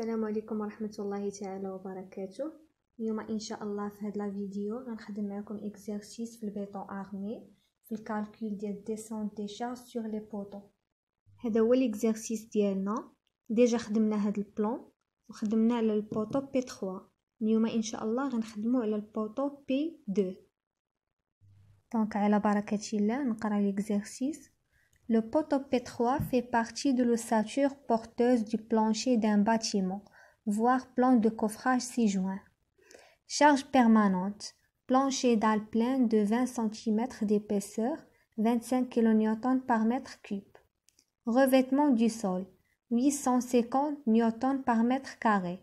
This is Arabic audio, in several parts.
السلام عليكم ورحمة الله تعالى وبركاته اليوم إن شاء الله في هاد الفيديو غنخدم معكم إكزارسيس في البيطون أرمي في الكالكول ديال ديسون دي شارج سور لي بوطو هذا هو الإكزارسيس ديالنا ديجا خدمنا هاد البلون وخدمنا على البوطو بي 3 اليوم إن شاء الله غنخدمو على البوطو بي 2 دونك على بركة الله نقرا الإكزارسيس Le poteau pétrois fait partie de l'ossature porteuse du plancher d'un bâtiment, voire plan de coffrage ci joint. Charge permanente. Plancher dalle plein de 20 cm d'épaisseur, 25 kN par mètre cube. Revêtement du sol. 850 N par mètre carré.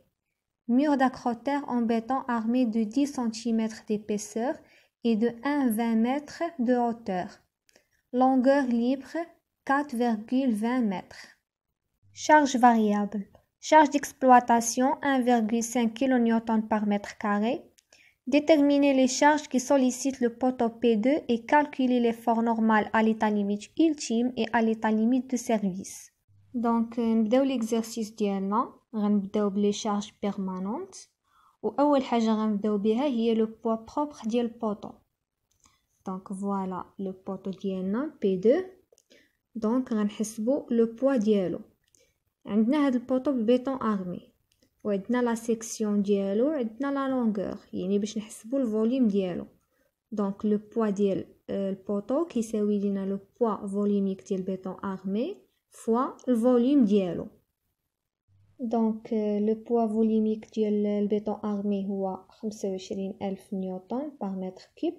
Mur d'acrotère en béton armé de 10 cm d'épaisseur et de 1,20 m de hauteur. Longueur libre 4,20 m Charge variable. Charge d'exploitation 1,5 kN par mètre carré. Déterminer les charges qui sollicitent le poteau P2 et calculer l'effort normal à l'état limite ultime et à l'état limite de service. Donc, نبداو euh, l'exercice ديالنا غنبداو les permanentes permanentes. واول حاجه غنبداو بها هي le le propre ديال poteau. poteau voilà voilà poteau ديالنا P2 donc on le poids d'ielo. En le poteau de béton armé, ou dans la section de ou dans la longueur, il va le volume d'ielo. Donc le poids de euh, le poteau qui se le poids volumique le béton armé fois le volume d'ielo. Donc euh, le poids volumique dial euh, béton armé, ou 15,11 newton par mètre cube.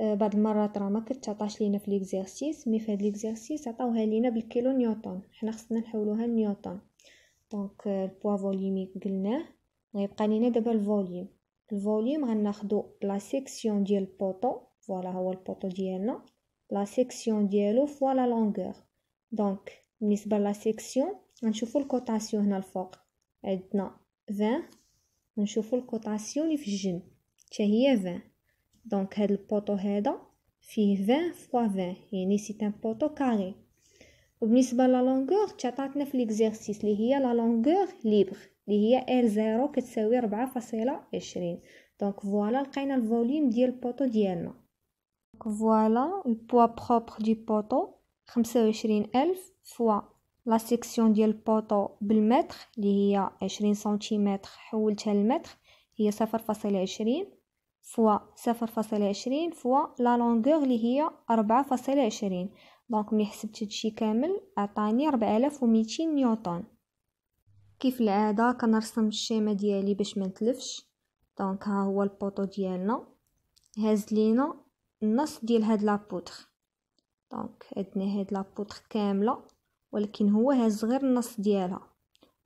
آه، بعض المرات راه ما كتعطاش لينا في ليكزيرسيس مي في هاد ليكزيرسيس عطاوها لينا بالكيلو نيوتن حنا خصنا نحولوها لنيوتن دونك البوا آه، فوليميك قلناه غيبقى لينا دابا الفوليوم الفوليوم غناخدو لا سيكسيون ديال البوطو فوالا هو البوطو ديالنا لا سيكسيون ديالو فوا لا لونغور دونك بالنسبه لا سيكسيون غنشوفو الكوتاسيون هنا الفوق عندنا 20 ونشوفو الكوتاسيون اللي في الجنب حتى هي 20 دونك هاد البوطو هذا فيه 20 فوا 20 يعني سي ان بوطو كاري وبالنسبه لا لونغور تعطاتنا في ليكزيرسيس اللي هي لا لونغور ليبر اللي هي ار زيرو كتساوي 4.20 دونك فوالا لقينا الفوليوم ديال البوطو ديالنا دونك فوالا البوا بروبر دي بوطو 25000 فوا لا سيكسيون ديال البوطو بالمتر اللي هي 20 سنتيمتر حولتها للمتر هي 0.20 فوا صفر فاصلة عشرين فوا لا لونغوغ اللي هي أربعة فاصلة عشرين دونك ملي حسبت هادشي كامل عطاني ربعة آلاف وميتين نيوتن كيف العادة كنرسم الشيمة ديالي باش منتلفش دونك ها هو البوطو ديالنا هاز لينا النص ديال هاد لابوتر دونك عندنا هاد لابوتر كاملة ولكن هو هاز غير النص ديالها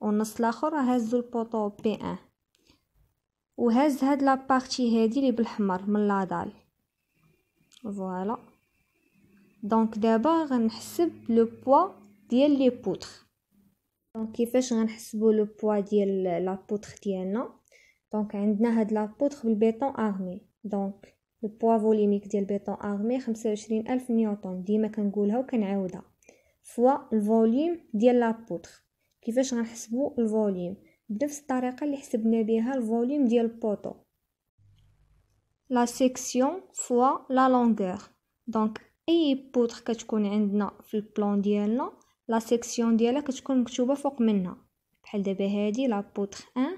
والنص الاخر هازو البوطو بي ان وهز هاد لابارتي هادي اللي بالحمر من لادال فوالا دونك دابا غنحسب لو بوا ديال لي بوتر دونك كيفاش غنحسبو لو بوا ديال لا بوتر ديالنا دونك عندنا هاد لا بوتر بالبيطون ارمي دونك لو بوا فوليميك ديال البيطون ارمي 25000 نيوتن ديما كنقولها وكنعاودها فوا الفوليوم ديال لا بوتر كيفاش غنحسبو الفوليوم بنفس الطريقه اللي حسبنا بها الفوليوم ديال البوطو لا سيكسيون فوا لا لونغور دونك اي بوتر كتكون عندنا في البلان ديالنا لا سيكسيون ديالها كتكون مكتوبه فوق منها بحال دابا هادي لا بوتر 1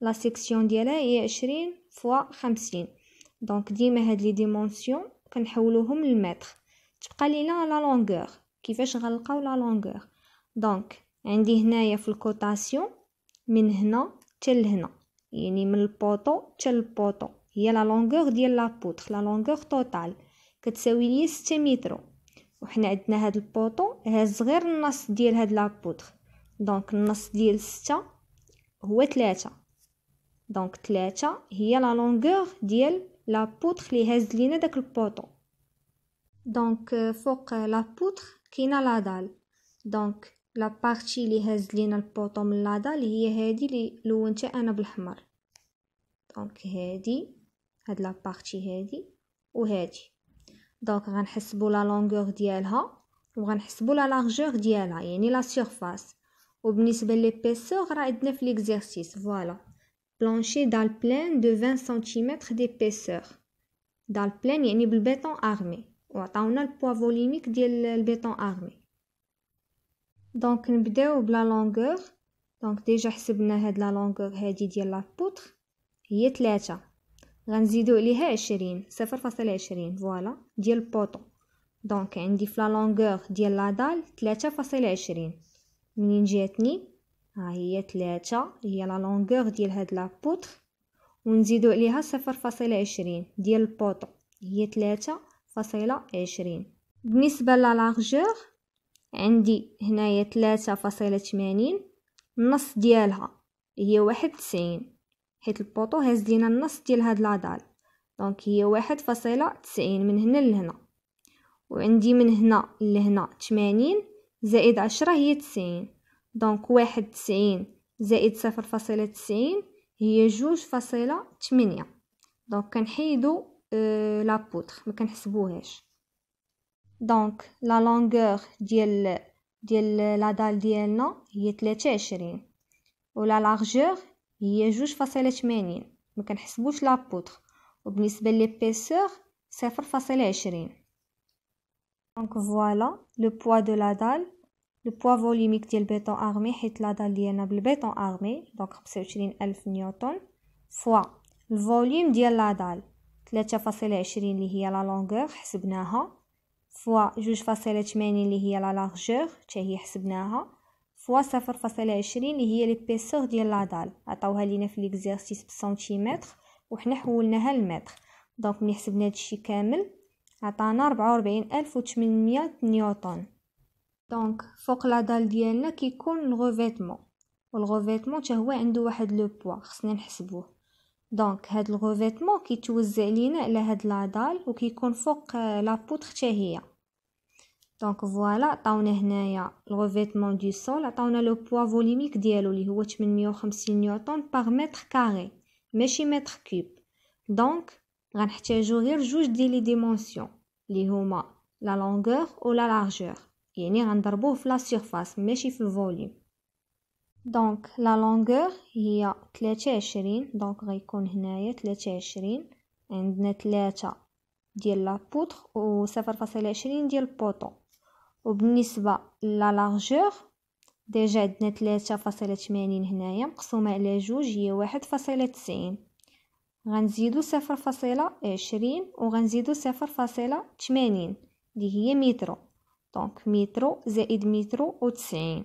لا سيكسيون ديالها هي 20 فوا 50 دونك ديما هاد لي ديمونسيون كنحولوهم للمتر تبقى لينا لا لونغور كيفاش غنلقاو لا لونغور دونك عندي هنايا في الكوتاسيون من هنا حتى لهنا يعني من البوطو حتى البوطو هي لا لونغور ديال لا بوتر لا لونغور توتال كتساوي لي 6 متر وحنا عندنا هاد البوطو ها صغير النص ديال هاد لا بوتر دونك النص ديال 6 هو 3 دونك 3 هي لا لونغور ديال لا بوتر لي هاز لينا داك البوطو دونك فوق لا بوتر كاينه لا دال دونك بارتي اللي هاز لينا البوطو من لادا اللي هي هادي اللي لونتها انا بالاحمر دونك هادي هاد بارتي هادي وهادي دونك غنحسبوا لا لونغور ديالها وغنحسبوا لا لارجور ديالها يعني لا سيرفاس وبالنسبه ليبيسور راه عندنا في ليكزيرسيس فوالا بلانشي دال بلان دو 20 سنتيمتر دي بيسور دال بلان يعني بالبيطون ارمي وعطاونا البوا فوليميك ديال البيطون ارمي دونك نبداو بلا لونغور دونك ديجا حسبنا هاد لا لونغور هادي ديال لابوتر هي ثلاثة غنزيدو عليها عشرين صفر فاصلة عشرين فوالا ديال بوطو دونك عندي في لا لونغور ديال لا دال ثلاثة فاصلة عشرين منين جاتني ها هي ثلاثة هي لا لونغور ديال هاد لابوتر ونزيدو عليها صفر فاصلة عشرين ديال البوطو هي ثلاثة فاصلة عشرين بالنسبة لا لارجور عندي هنايا ثلاثة فاصلة ثمانين النص ديالها هي واحد تسعين حيت البوطو هاز لينا النص ديال هاد العضال دونك هي واحد فاصلة تسعين من هنا لهنا وعندي من هنا لهنا تمانين زائد عشرة هي تسعين دونك واحد تسعين زائد صفر فاصلة تسعين هي جوج فاصلة تمنية دونك كنحيدو أه لابوتر ما كنحسبوهاش دونك لا لونغور ديال ديال لا دال ديالنا هي 23 عشرين ولا لارجور هي جوج فاصلة ثمانين ما كنحسبوش لا بودر وبالنسبه ليبيسور صفر فاصلة عشرين دونك فوالا لو بوا دو لا دال لو بوا فوليميك ديال بيطون ارمي حيت لا دال ديالنا بالبيطون ارمي دونك خمسة وعشرين الف نيوتن فوا الفوليم ديال لا دال ثلاثة فاصلة عشرين اللي هي لا لونغور حسبناها فوا جوج فاصلة تمانين اللي هي لا لارجور تاهي هي حسبناها فوا صفر فاصلة عشرين اللي هي ليبيسور ديال لادال عطاوها لينا في ليكزارسيس بسنتيمتر وحنا حولناها لمتر دونك ملي حسبنا هادشي كامل عطانا ربعة وربعين ألف وتمنمية نيوتن دونك فوق لادال ديالنا كيكون الغوفيتمون والغوفيتمون حتى هو عندو واحد لو بوا خصنا نحسبوه Donc, c'est le revêtement qui se déplace sur cette pierre et qui confond la pierre. Donc, voilà, on a le revêtement du sol. On le poids volumique de celui-ci, qui est 856 N par mètre carré, mais c'est mètre cube. Donc, on va devoir choisir les dimensions, qui la longueur ou la largeur. C'est-à-dire, la surface, mais pas le volume. دونك لا لونغور هي تلاتة عشرين دونك غيكون هنايا تلاتة عشرين عندنا تلاتة ديال لا و صفر عشرين ديال البوطو وبالنسبة لا لارجور ديجا عندنا تلاتة فاصلة تمانين هنايا مقسومة على جوج هي واحد فاصلة تسعين غنزيدو صفر فاصلة عشرين وغنزيدو صفر فاصلة تمانين دي هي مترو دونك مترو زائد مترو وتسعين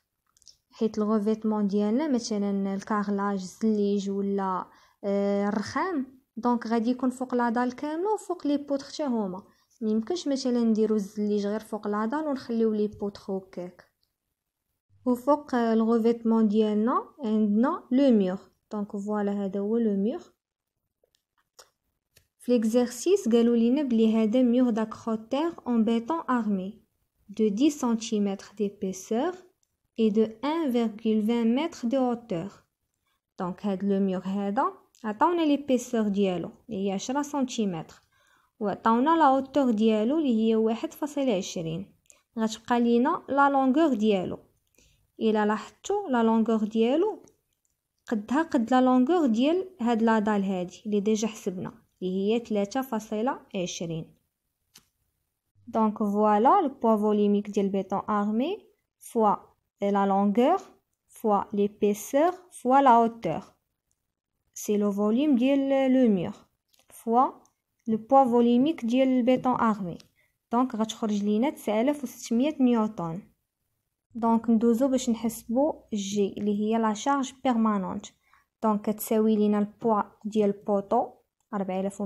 حيت الغوفيتمون ديالنا مثلا الكارلاج الزليج ولا آه، الرخام دونك غادي يكون فوق لاضال كامله وفوق لي بوتر حتى هما ميمكنش مثلا نديرو الزليج غير فوق لاضال ونخليو لي بوتر هكاك وفوق آه، الغوفيتمون ديالنا عندنا لو ميور دونك فوالا هذا هو لو ميور في ليكزيرسيس قالوا لينا بلي هذا ميور داكروتير اون بيتون ارمي دو 10 سنتيمتر ديبيسور est de 1,20 m de hauteur Donc, le mur ميور هذا عطاونا ليبيسور ديالو هي 10 Il وعطاونا a la ديالو اللي هي واحد la a غتبقى لينا لا لونغور ديالو الا لاحظتو لا لونغور ديالو قدها قد لا لونغور ديال هاد لا دال هادي اللي ديجا حسبنا اللي هي ديال béton armé. Fois la longueur fois l'épaisseur fois la hauteur. C'est le volume du le mur fois le poids volumique du béton armé. Donc, va 9600 Donc, nous G, la charge permanente. Donc, c'est the le poids du poteau, 4200,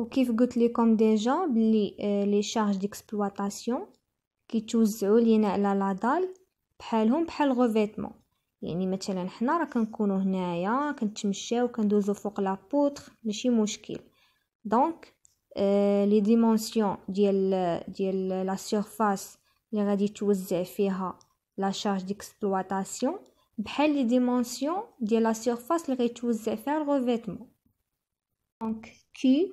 Et kif a fait comme des gens les euh, charges d'exploitation qui ont été mises à la dalle pour les revêtement, Et nous avons vu que nous avons des choses, des choses qui ont été mises à la poutre, des choses Donc, euh, les dimensions de la surface qui ont été la charge d'exploitation et les dimensions de la surface qui ont été revêtement. Donc, Q.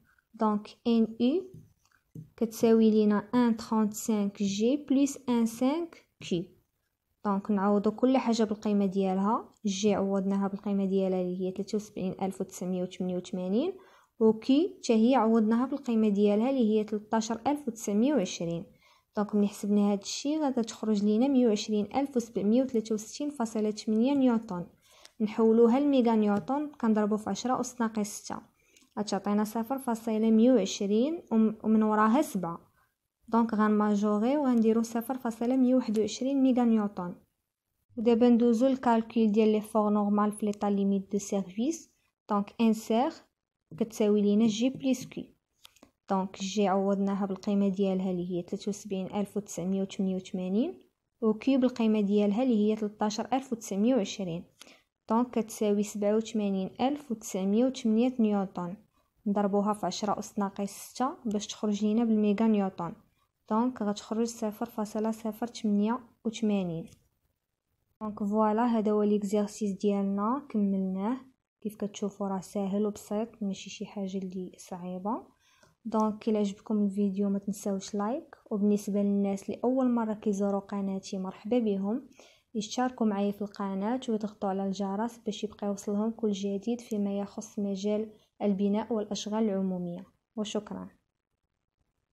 دونك ان يو كتساوي لينا ان تخونت سانك جي بلس ان سانك كي دونك نعوضو كل حاجة بالقيمة ديالها جي عوضناها بالقيمة ديالها اللي هي تلاتة وسبعين ألف وتسعمية وتمنية وتمانين وكي حتى هي عوضناها بالقيمة ديالها اللي هي تلتاشر ألف وتسعمية وعشرين دونك ملي حسبنا هادشي الشي غادا تخرج لينا مية وعشرين ألف وسبعمية وتلاتة وستين فاصلة تمنية نيوتن نحولوها لميغا نيوتن كنضربو في عشرة أس ناقص ستة عطينا صفر فاصلة مية وعشرين ومن وراها سبعة دونك غنماجوغي وغنديرو صفر فاصلة مية وواحد وعشرين ميغا نيوتن ودابا ندوزو لكالكول ديال لي فور نورمال في ليطا ليميت دو سيرفيس دونك ان سيغ كتساوي لينا جي بليس كي دونك جي عوضناها بالقيمه ديالها اللي هي ألف وتمانين وكيو بالقيمه ديالها اللي هي ألف وعشرين دونك كتساوي سبعة وثمانين ألف وتسعمية وثمانية نيوتن نضربوها في عشرة أس ناقص ستة باش تخرج لينا بالميغا نيوتن دونك غتخرج صفر فاصلة صفر تمنية وثمانين دونك فوالا هذا هو ليكزارسيس ديالنا كملناه كيف كتشوفوا راه ساهل وبسيط ماشي شي حاجه اللي صعيبه دونك الا عجبكم الفيديو ما تنساوش لايك وبالنسبه للناس اللي اول مره كيزوروا قناتي مرحبا بهم يشتركوا معايا في القناة ويضغطوا على الجرس باش يبقى يوصلهم كل جديد فيما يخص مجال البناء والأشغال العمومية وشكرا